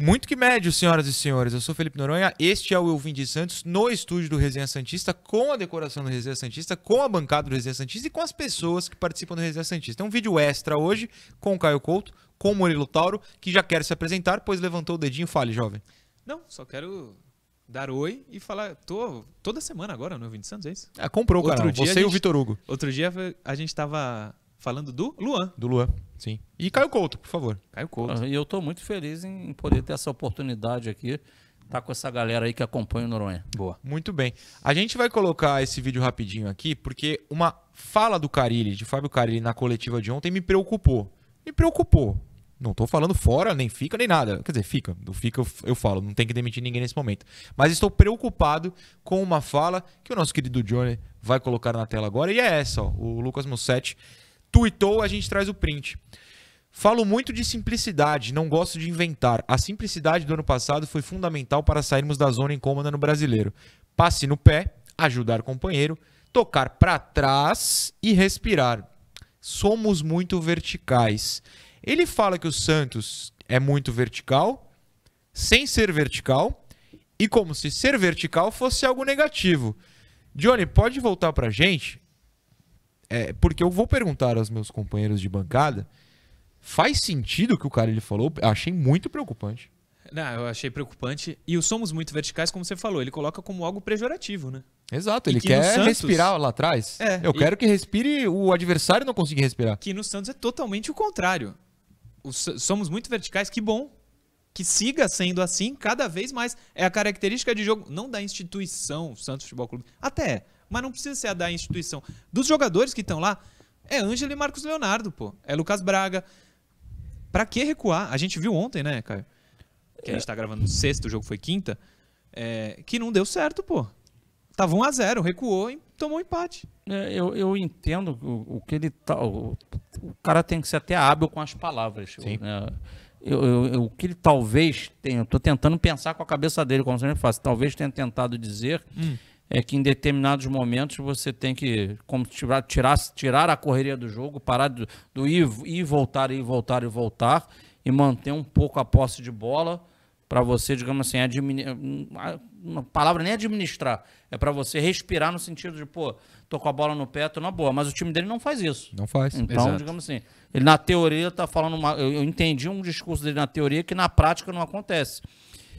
Muito que médio, senhoras e senhores. Eu sou Felipe Noronha, este é o Elvin de Santos no estúdio do Resenha Santista, com a decoração do Resenha Santista, com a bancada do Resenha Santista e com as pessoas que participam do Resenha Santista. É um vídeo extra hoje com o Caio Couto, com o Murilo Tauro, que já quer se apresentar, pois levantou o dedinho. Fale, jovem. Não, só quero dar oi e falar. Tô toda semana agora no Elvin de Santos, é isso? Ah, comprou, cara. Você e o Vitor Hugo. Outro dia a gente tava Falando do Luan. Do Luan, sim. E Caio Couto, por favor. Caio Couto. Ah, e eu estou muito feliz em poder ter essa oportunidade aqui tá com essa galera aí que acompanha o Noronha. Boa. Muito bem. A gente vai colocar esse vídeo rapidinho aqui, porque uma fala do Carilli, de Fábio Carilli, na coletiva de ontem me preocupou. Me preocupou. Não tô falando fora, nem fica, nem nada. Quer dizer, fica. Do fica eu, falo, não tem que demitir ninguém nesse momento. Mas estou preocupado com uma fala que o nosso querido Johnny vai colocar na tela agora. E é essa, ó. O Lucas Mussetti Tweetou, a gente traz o print. Falo muito de simplicidade, não gosto de inventar. A simplicidade do ano passado foi fundamental para sairmos da zona incômoda no brasileiro. Passe no pé, ajudar o companheiro, tocar para trás e respirar. Somos muito verticais. Ele fala que o Santos é muito vertical, sem ser vertical, e como se ser vertical fosse algo negativo. Johnny, pode voltar para gente? É, porque eu vou perguntar aos meus companheiros de bancada, faz sentido o que o cara ele falou? Achei muito preocupante. Não, eu achei preocupante. E o Somos Muito Verticais, como você falou, ele coloca como algo pejorativo, né? Exato, ele que quer Santos... respirar lá atrás. É, eu e... quero que respire, o adversário não conseguir respirar. Que no Santos é totalmente o contrário. O Somos Muito Verticais, que bom. Que siga sendo assim cada vez mais. É a característica de jogo, não da instituição Santos Futebol Clube. Até é mas não precisa ser a da instituição. Dos jogadores que estão lá, é Ângelo e Marcos Leonardo, pô. É Lucas Braga. Pra que recuar? A gente viu ontem, né, Caio? Que a gente tá gravando sexto o jogo foi quinta. É, que não deu certo, pô. Tava 1 a 0 recuou e tomou um empate. É, eu, eu entendo o, o que ele tá. O, o, cara tem que ser até hábil com as palavras. Sim. Né? Eu, eu, eu, o que ele talvez tenha. Estou tentando pensar com a cabeça dele, como sempre faço. Talvez tenha tentado dizer. Hum é que em determinados momentos você tem que como tirar, tirar, tirar a correria do jogo, parar do, do ir, ir, voltar, ir, voltar, e voltar, e manter um pouco a posse de bola para você, digamos assim, uma palavra nem administrar, é para você respirar no sentido de, pô, tô com a bola no pé, tô na boa, mas o time dele não faz isso. Não faz. Então, Exato. digamos assim, ele na teoria tá falando uma, eu entendi um discurso dele na teoria que na prática não acontece.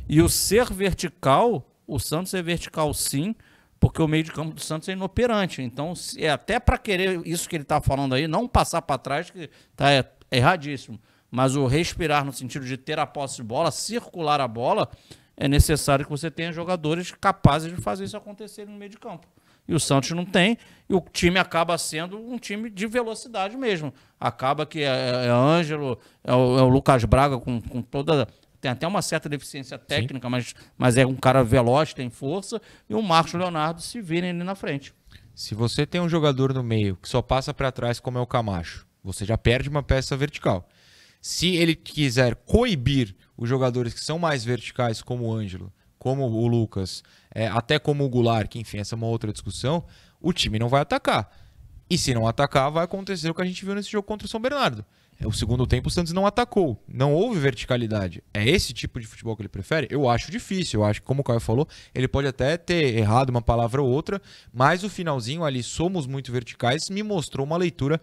E o ser vertical, o Santos é vertical sim, porque o meio de campo do Santos é inoperante. Então, se, é até para querer isso que ele está falando aí, não passar para trás, que está é er, erradíssimo. Mas o respirar no sentido de ter a posse de bola, circular a bola, é necessário que você tenha jogadores capazes de fazer isso acontecer no meio de campo. E o Santos não tem, e o time acaba sendo um time de velocidade mesmo. Acaba que é, é, é Ângelo, é o, é o Lucas Braga com, com toda tem até uma certa deficiência técnica, mas, mas é um cara veloz, tem força, e o Marcos Leonardo se virem ali na frente. Se você tem um jogador no meio que só passa para trás, como é o Camacho, você já perde uma peça vertical. Se ele quiser coibir os jogadores que são mais verticais, como o Ângelo, como o Lucas, é, até como o Goulart, que enfim, essa é uma outra discussão, o time não vai atacar. E se não atacar, vai acontecer o que a gente viu nesse jogo contra o São Bernardo o segundo tempo o Santos não atacou, não houve verticalidade. É esse tipo de futebol que ele prefere? Eu acho difícil, eu acho que como o Caio falou, ele pode até ter errado uma palavra ou outra, mas o finalzinho ali, somos muito verticais, me mostrou uma leitura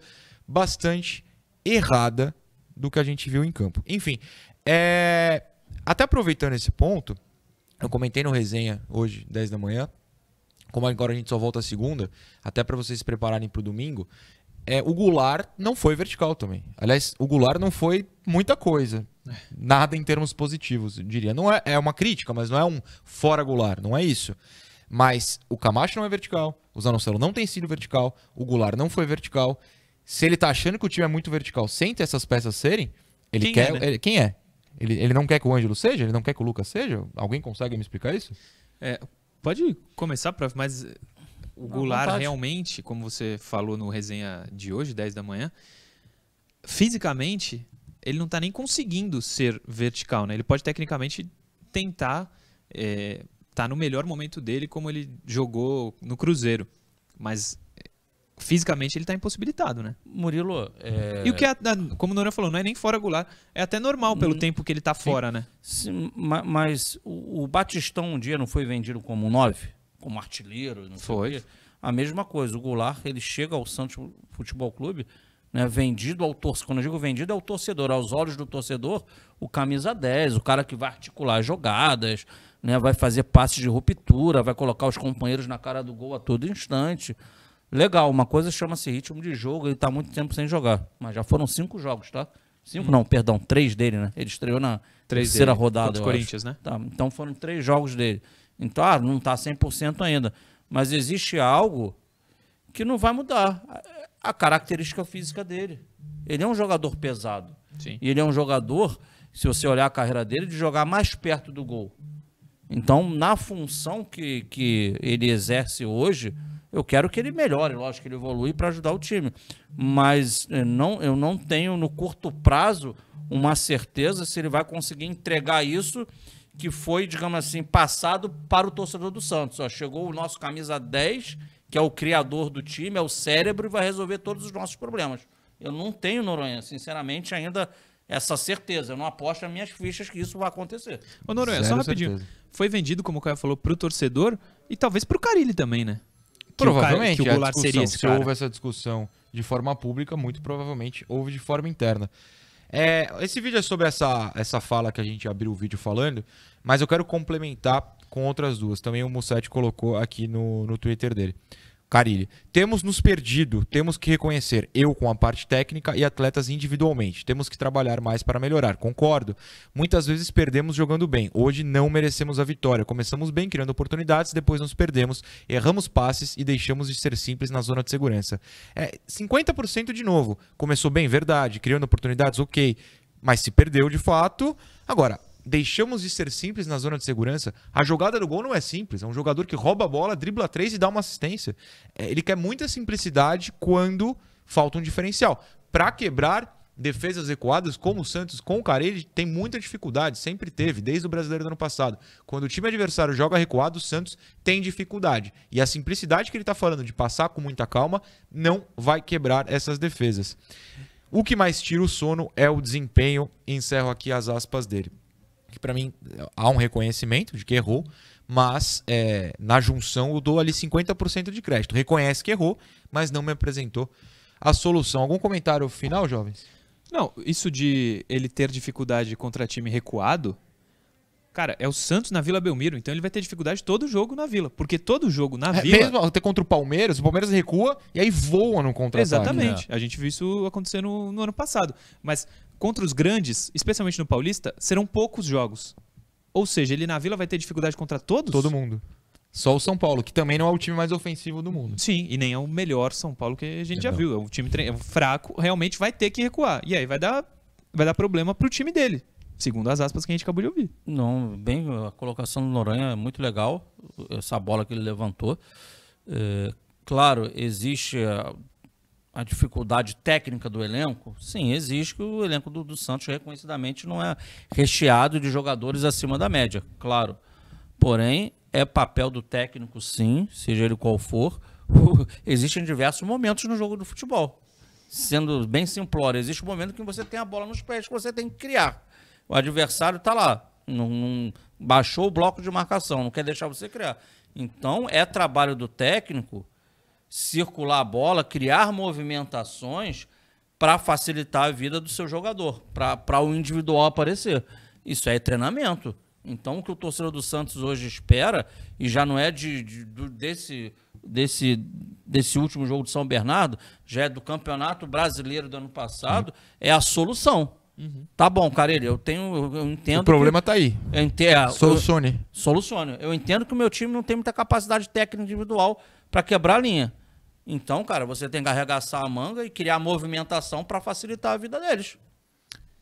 bastante errada do que a gente viu em campo. Enfim, é... até aproveitando esse ponto, eu comentei no resenha hoje, 10 da manhã, como agora a gente só volta segunda, até para vocês se prepararem para o domingo, é, o Goulart não foi vertical também. Aliás, o Goulart não foi muita coisa. É. Nada em termos positivos, eu diria. Não é, é uma crítica, mas não é um fora Goulart, não é isso. Mas o Camacho não é vertical, o Zanocelo não tem sido vertical, o Goulart não foi vertical. Se ele tá achando que o time é muito vertical sem ter essas peças serem, ele quem quer. É, né? ele, quem é? Ele, ele não quer que o Ângelo seja? Ele não quer que o Lucas seja? Alguém consegue me explicar isso? É, pode começar, prof, mas o Goulart realmente, como você falou no resenha de hoje, 10 da manhã, fisicamente, ele não está nem conseguindo ser vertical, né? Ele pode tecnicamente tentar é, tá no melhor momento dele, como ele jogou no Cruzeiro. Mas eh, fisicamente ele está impossibilitado, né? Murilo. É... E o que, é, como o Nora falou, não é nem fora Goulart. É até normal pelo hum. tempo que ele está fora, né? Sim, mas o Batistão um dia não foi vendido como 9? como artilheiro, não Foi. sei o quê. A mesma coisa, o Goulart, ele chega ao Santos Futebol Clube, né, vendido ao torcedor, quando eu digo vendido, é ao torcedor, aos olhos do torcedor, o camisa 10, o cara que vai articular jogadas, né, vai fazer passes de ruptura, vai colocar os companheiros na cara do gol a todo instante. Legal, uma coisa chama-se ritmo de jogo, ele está muito tempo sem jogar, mas já foram cinco jogos, tá? Cinco hum. não, perdão, três dele, né? Ele estreou na três terceira dele. rodada. Corinthians, acho. né? Tá, então foram três jogos dele. Então, ah, não está 100% ainda. Mas existe algo que não vai mudar a característica física dele. Ele é um jogador pesado. Sim. E ele é um jogador, se você olhar a carreira dele, de jogar mais perto do gol. Então, na função que, que ele exerce hoje, eu quero que ele melhore, lógico que ele evolui para ajudar o time. Mas eh, não, eu não tenho no curto prazo uma certeza se ele vai conseguir entregar isso que foi, digamos assim, passado para o torcedor do Santos. Ó, chegou o nosso camisa 10, que é o criador do time, é o cérebro e vai resolver todos os nossos problemas. Eu não tenho, Noronha, sinceramente, ainda essa certeza. Eu não aposto as minhas fichas que isso vai acontecer. Ô, Noronha, Sério, só rapidinho. Certeza. Foi vendido, como o Caio falou, para o torcedor e talvez para o Carilli também, né? Que provavelmente. O Car... Que o é seria esse Se cara. houve essa discussão de forma pública, muito provavelmente houve de forma interna. É, esse vídeo é sobre essa, essa fala que a gente abriu o vídeo falando, mas eu quero complementar com outras duas. Também o Mussetti colocou aqui no, no Twitter dele. Carilli, temos nos perdido, temos que reconhecer, eu com a parte técnica e atletas individualmente. Temos que trabalhar mais para melhorar, concordo. Muitas vezes perdemos jogando bem, hoje não merecemos a vitória. Começamos bem, criando oportunidades, depois nos perdemos, erramos passes e deixamos de ser simples na zona de segurança. É 50% de novo. Começou bem, verdade, criando oportunidades, ok. Mas se perdeu de fato. Agora, deixamos de ser simples na zona de segurança. A jogada do gol não é simples. É um jogador que rouba a bola, dribla três e dá uma assistência. É, ele quer muita simplicidade quando falta um diferencial. Para quebrar defesas recuadas, como o Santos com o Carelli, tem muita dificuldade, sempre teve, desde o brasileiro do ano passado. Quando o time adversário joga recuado, o Santos tem dificuldade. E a simplicidade que ele está falando de passar com muita calma não vai quebrar essas defesas. O que mais tira o sono é o desempenho. Encerro aqui as aspas dele que para mim há um reconhecimento de que errou, mas é, na junção eu dou ali 50% de crédito. Reconhece que errou, mas não me apresentou a solução. Algum comentário final, jovens? Não, isso de ele ter dificuldade contra time recuado, Cara, é o Santos na Vila Belmiro, então ele vai ter dificuldade todo jogo na Vila. Porque todo jogo na é, Vila. Mesmo até contra o Palmeiras, o Palmeiras recua e aí voa no contra Exatamente. É. A gente viu isso acontecer no, no ano passado. Mas contra os grandes, especialmente no Paulista, serão poucos jogos. Ou seja, ele na Vila vai ter dificuldade contra todos? Todo mundo. Só o São Paulo, que também não é o time mais ofensivo do mundo. Sim, e nem é o melhor São Paulo que a gente já viu. É um time tre... fraco, realmente vai ter que recuar. E aí vai dar, vai dar problema pro time dele. Segundo as aspas que a gente acabou de ouvir. Não, bem, a colocação do Noronha é muito legal, essa bola que ele levantou. É, claro, existe a, a, dificuldade técnica do elenco. Sim, existe que o elenco do, do, Santos reconhecidamente não é recheado de jogadores acima da média, claro. Porém, é papel do técnico, sim, seja ele qual for. Existem diversos momentos no jogo do futebol. Sendo bem simplório, existe um momento que você tem a bola nos pés que você tem que criar o adversário está lá, não, baixou o bloco de marcação, não quer deixar você criar. Então é trabalho do técnico circular a bola, criar movimentações para facilitar a vida do seu jogador, para o individual aparecer. Isso é treinamento. Então, o que o torcedor do Santos hoje espera, e já não é de, de, de, desse, desse, desse último jogo de São Bernardo, já é do Campeonato Brasileiro do ano passado, é a solução. Uhum. Tá bom, ele eu tenho, eu entendo. O problema que, tá aí. Eu entendo, é, solucione. Eu, solucione. Eu entendo que o meu time não tem muita capacidade técnica individual para quebrar a linha. Então, cara, você tem que arregaçar a manga e criar movimentação para facilitar a vida deles.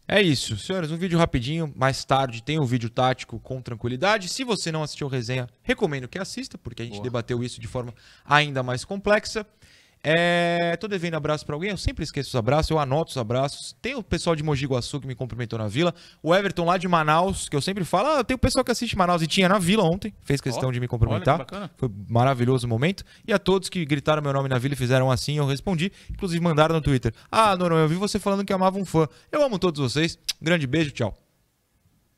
É isso, senhores. Um vídeo rapidinho. Mais tarde tem um vídeo tático com tranquilidade. Se você não assistiu a resenha, recomendo que assista, porque a gente Boa. debateu isso de forma ainda mais complexa. É, tô devendo abraço para alguém, eu sempre esqueço os abraços, eu anoto os abraços. Tem o pessoal de Mogi Guaçu que me cumprimentou na vila, o Everton lá de Manaus, que eu sempre falo, ah, tem o pessoal que assiste Manaus e tinha na vila ontem, fez questão oh, de me cumprimentar. Foi maravilhoso o momento. E a todos que gritaram meu nome na vila e fizeram assim, eu respondi, inclusive mandaram no Twitter: "Ah, Noronha, eu vi você falando que amava um fã. Eu amo todos vocês. Grande beijo, tchau."